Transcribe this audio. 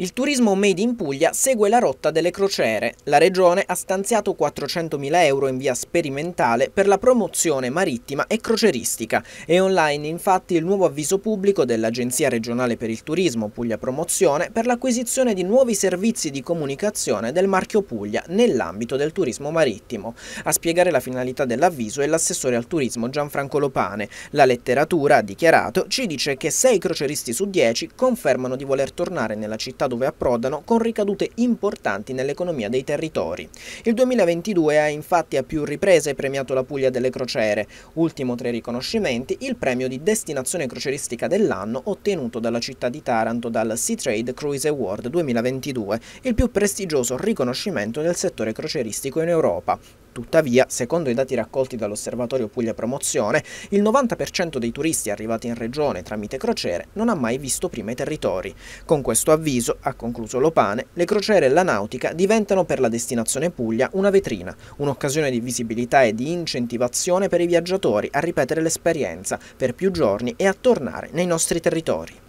Il turismo Made in Puglia segue la rotta delle crociere. La regione ha stanziato 400.000 euro in via sperimentale per la promozione marittima e croceristica. È online infatti il nuovo avviso pubblico dell'Agenzia regionale per il turismo Puglia Promozione per l'acquisizione di nuovi servizi di comunicazione del marchio Puglia nell'ambito del turismo marittimo. A spiegare la finalità dell'avviso è l'assessore al turismo Gianfranco Lopane. La letteratura, ha dichiarato, ci dice che 6 croceristi su 10 confermano di voler tornare nella città dove approdano con ricadute importanti nell'economia dei territori. Il 2022 ha infatti a più riprese premiato la Puglia delle crociere, ultimo tra i riconoscimenti il premio di destinazione croceristica dell'anno ottenuto dalla città di Taranto dal Sea Trade Cruise Award 2022, il più prestigioso riconoscimento del settore croceristico in Europa. Tuttavia, secondo i dati raccolti dall'Osservatorio Puglia Promozione, il 90% dei turisti arrivati in regione tramite crociere non ha mai visto prima i territori. Con questo avviso, ha concluso Lopane, le crociere e la nautica diventano per la destinazione Puglia una vetrina, un'occasione di visibilità e di incentivazione per i viaggiatori a ripetere l'esperienza per più giorni e a tornare nei nostri territori.